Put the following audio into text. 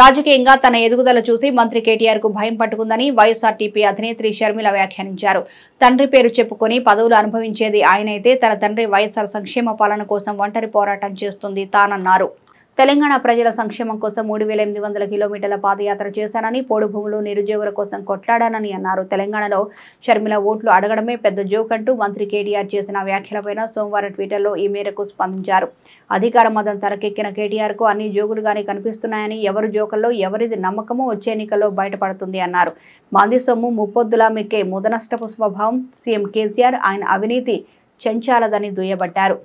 రాజకీయంగా తన ఎదుగుదల చూసి మంత్రి కేటీఆర్ కు భయం పట్టుకుందని వైఎస్ఆర్టీపీ అధినేత్రి షర్మిల వ్యాఖ్యానించారు తండ్రి పేరు చెప్పుకుని పదవులు అనుభవించేది ఆయనైతే తన తండ్రి వైఎస్ఆర్ సంక్షేమ పాలన కోసం ఒంటరి పోరాటం చేస్తుంది తానన్నారు తెలంగాణ ప్రజల సంక్షేమం కోసం మూడు వేల ఎనిమిది వందల కిలోమీటర్ల పాదయాత్ర చేశానని పోడు భూములు నిరుద్యోగుల కోసం కొట్లాడానని అన్నారు తెలంగాణలో షర్మిల ఓట్లు అడగడమే పెద్ద జోక్ అంటూ మంత్రి కేటీఆర్ చేసిన వ్యాఖ్యలపైన సోమవారం ట్విట్టర్లో ఈ మేరకు స్పందించారు అధికార మదం తెరకెక్కిన కేటీఆర్కు అన్ని జోగులుగానే కనిపిస్తున్నాయని ఎవరు జోకల్లో ఎవరిది నమ్మకమో వచ్చే ఎన్నికల్లో బయటపడుతుంది అన్నారు మంది సొమ్ము ముప్పొద్దులా మెక్కే ముదనష్టపు స్వభావం సీఎం కేసీఆర్ ఆయన అవినీతి చెంచాలదని దుయ్యబట్టారు